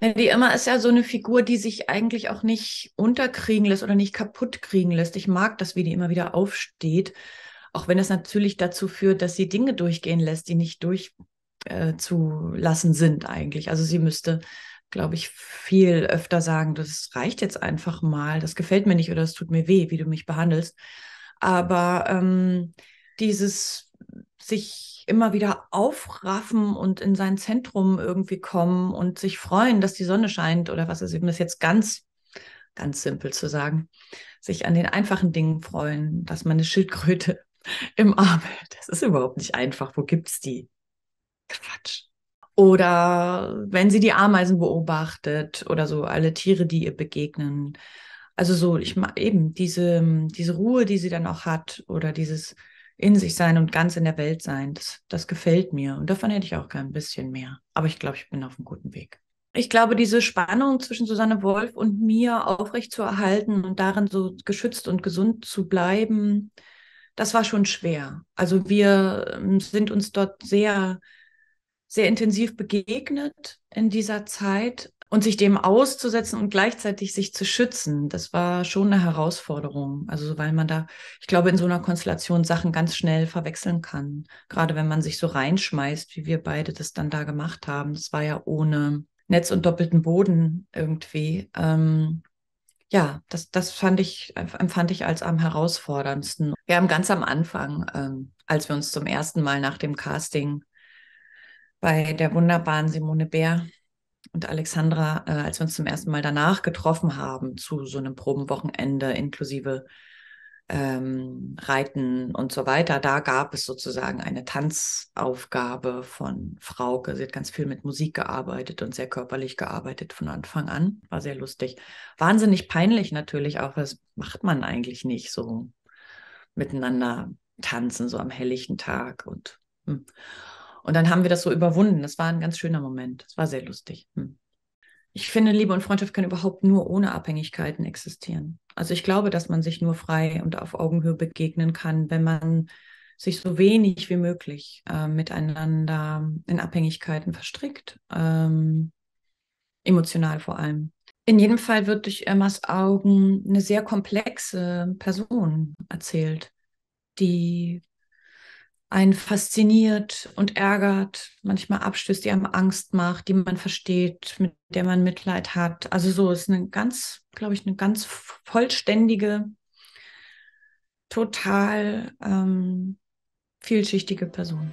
die Emma ist ja so eine Figur, die sich eigentlich auch nicht unterkriegen lässt oder nicht kaputt kriegen lässt. Ich mag das, wie die immer wieder aufsteht, auch wenn es natürlich dazu führt, dass sie Dinge durchgehen lässt, die nicht durchzulassen äh, sind eigentlich. Also sie müsste, glaube ich, viel öfter sagen, das reicht jetzt einfach mal, das gefällt mir nicht oder es tut mir weh, wie du mich behandelst. Aber ähm, dieses sich immer wieder aufraffen und in sein Zentrum irgendwie kommen und sich freuen, dass die Sonne scheint oder was ist eben das jetzt ganz, ganz simpel zu sagen, sich an den einfachen Dingen freuen, dass man eine Schildkröte im Arm hält. Das ist überhaupt nicht einfach. Wo gibt's die? Quatsch. Oder wenn sie die Ameisen beobachtet oder so alle Tiere, die ihr begegnen. Also so, ich mag eben diese, diese Ruhe, die sie dann auch hat oder dieses in sich sein und ganz in der Welt sein. Das, das gefällt mir und davon hätte ich auch gern ein bisschen mehr. Aber ich glaube, ich bin auf einem guten Weg. Ich glaube, diese Spannung zwischen Susanne Wolf und mir aufrecht zu erhalten und darin so geschützt und gesund zu bleiben, das war schon schwer. Also wir ähm, sind uns dort sehr, sehr intensiv begegnet in dieser Zeit und sich dem auszusetzen und gleichzeitig sich zu schützen, das war schon eine Herausforderung. Also weil man da, ich glaube, in so einer Konstellation Sachen ganz schnell verwechseln kann. Gerade wenn man sich so reinschmeißt, wie wir beide das dann da gemacht haben. Das war ja ohne Netz und doppelten Boden irgendwie. Ähm, ja, das, das fand ich, empfand ich als am herausforderndsten. Wir haben ganz am Anfang, ähm, als wir uns zum ersten Mal nach dem Casting bei der wunderbaren Simone Bär und Alexandra, äh, als wir uns zum ersten Mal danach getroffen haben, zu so einem Probenwochenende inklusive ähm, Reiten und so weiter, da gab es sozusagen eine Tanzaufgabe von Frauke. Sie hat ganz viel mit Musik gearbeitet und sehr körperlich gearbeitet von Anfang an. War sehr lustig. Wahnsinnig peinlich natürlich auch, das macht man eigentlich nicht so miteinander tanzen, so am helllichten Tag und. Mh. Hm. Und dann haben wir das so überwunden. Das war ein ganz schöner Moment. Das war sehr lustig. Hm. Ich finde, Liebe und Freundschaft können überhaupt nur ohne Abhängigkeiten existieren. Also ich glaube, dass man sich nur frei und auf Augenhöhe begegnen kann, wenn man sich so wenig wie möglich äh, miteinander in Abhängigkeiten verstrickt. Ähm, emotional vor allem. In jedem Fall wird durch Emmas Augen eine sehr komplexe Person erzählt, die einen fasziniert und ärgert, manchmal abstößt, die einem Angst macht, die man versteht, mit der man Mitleid hat. Also so ist eine ganz, glaube ich, eine ganz vollständige, total ähm, vielschichtige Person.